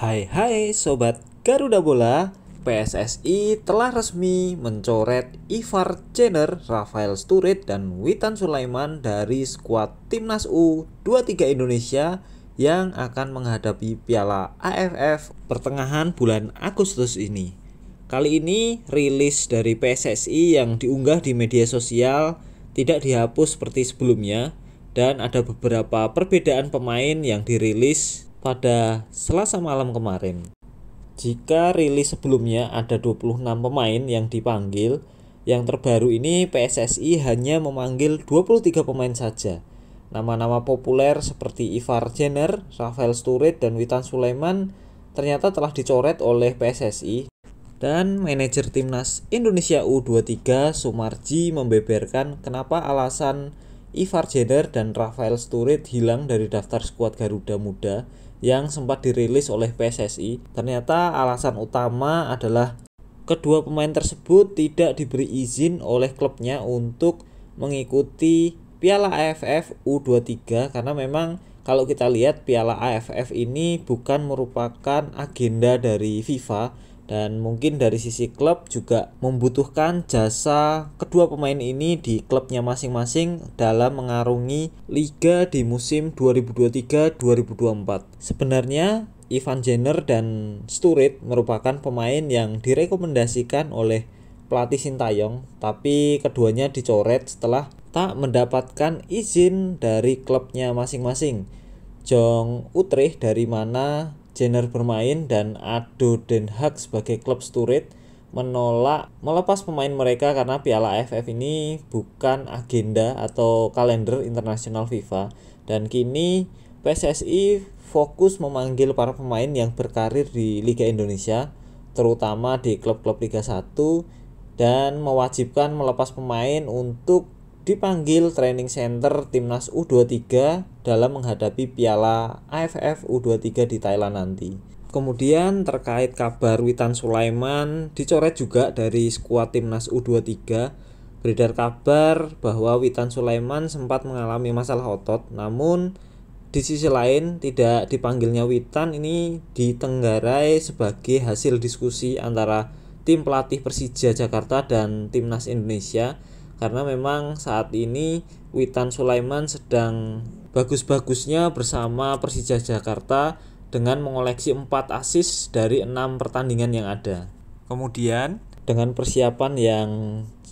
Hai hai sobat Garuda Bola, PSSI telah resmi mencoret Ivar Jenner, Rafael Sturit dan Witan Sulaiman dari skuad Timnas U23 Indonesia yang akan menghadapi Piala AFF pertengahan bulan Agustus ini. Kali ini rilis dari PSSI yang diunggah di media sosial tidak dihapus seperti sebelumnya dan ada beberapa perbedaan pemain yang dirilis pada Selasa malam kemarin. Jika rilis sebelumnya ada 26 pemain yang dipanggil, yang terbaru ini PSSI hanya memanggil 23 pemain saja. Nama-nama populer seperti Ivar Jenner, Rafael Sturridge dan Witan Sulaiman ternyata telah dicoret oleh PSSI dan manajer timnas Indonesia U23 Sumarji membeberkan kenapa alasan Ivar Jenner dan Rafael Sturridge hilang dari daftar skuad Garuda Muda yang sempat dirilis oleh PSSI. Ternyata alasan utama adalah kedua pemain tersebut tidak diberi izin oleh klubnya untuk mengikuti Piala AFF U23 karena memang kalau kita lihat Piala AFF ini bukan merupakan agenda dari FIFA dan mungkin dari sisi klub juga membutuhkan jasa kedua pemain ini di klubnya masing-masing dalam mengarungi liga di musim 2023-2024. Sebenarnya Ivan Jenner dan Sturridge merupakan pemain yang direkomendasikan oleh pelatih Sintayong, tapi keduanya dicoret setelah tak mendapatkan izin dari klubnya masing-masing. Jong Utrecht dari mana Jenner bermain dan Ado Den Haag sebagai klub Sturit menolak melepas pemain mereka karena Piala AFF ini bukan agenda atau kalender internasional FIFA dan kini PSSI fokus memanggil para pemain yang berkarir di Liga Indonesia terutama di klub-klub Liga 1 dan mewajibkan melepas pemain untuk dipanggil training center timnas U23 dalam menghadapi Piala AFF U23 di Thailand nanti. Kemudian terkait kabar Witan Sulaiman dicoret juga dari skuad timnas U23. Beredar kabar bahwa Witan Sulaiman sempat mengalami masalah otot, namun di sisi lain tidak dipanggilnya Witan ini ditenggarai sebagai hasil diskusi antara tim pelatih Persija Jakarta dan timnas Indonesia karena memang saat ini Witan Sulaiman sedang bagus-bagusnya bersama Persija Jakarta dengan mengoleksi 4 asis dari 6 pertandingan yang ada. Kemudian dengan persiapan yang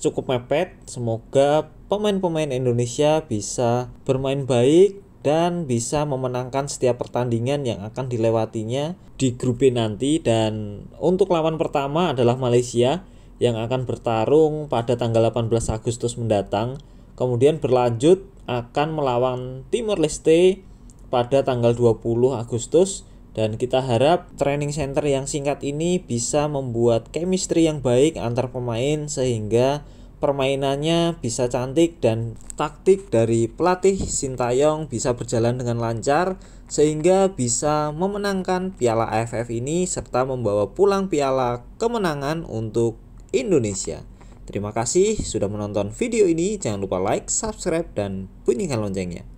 cukup mepet, semoga pemain-pemain Indonesia bisa bermain baik dan bisa memenangkan setiap pertandingan yang akan dilewatinya di grup B nanti dan untuk lawan pertama adalah Malaysia yang akan bertarung pada tanggal 18 Agustus mendatang, kemudian berlanjut akan melawan Timor Leste pada tanggal 20 Agustus dan kita harap training center yang singkat ini bisa membuat chemistry yang baik antar pemain sehingga permainannya bisa cantik dan taktik dari pelatih Sintayong bisa berjalan dengan lancar sehingga bisa memenangkan Piala AFF ini serta membawa pulang piala kemenangan untuk Indonesia. Terima kasih sudah menonton video ini. Jangan lupa like, subscribe, dan bunyikan loncengnya.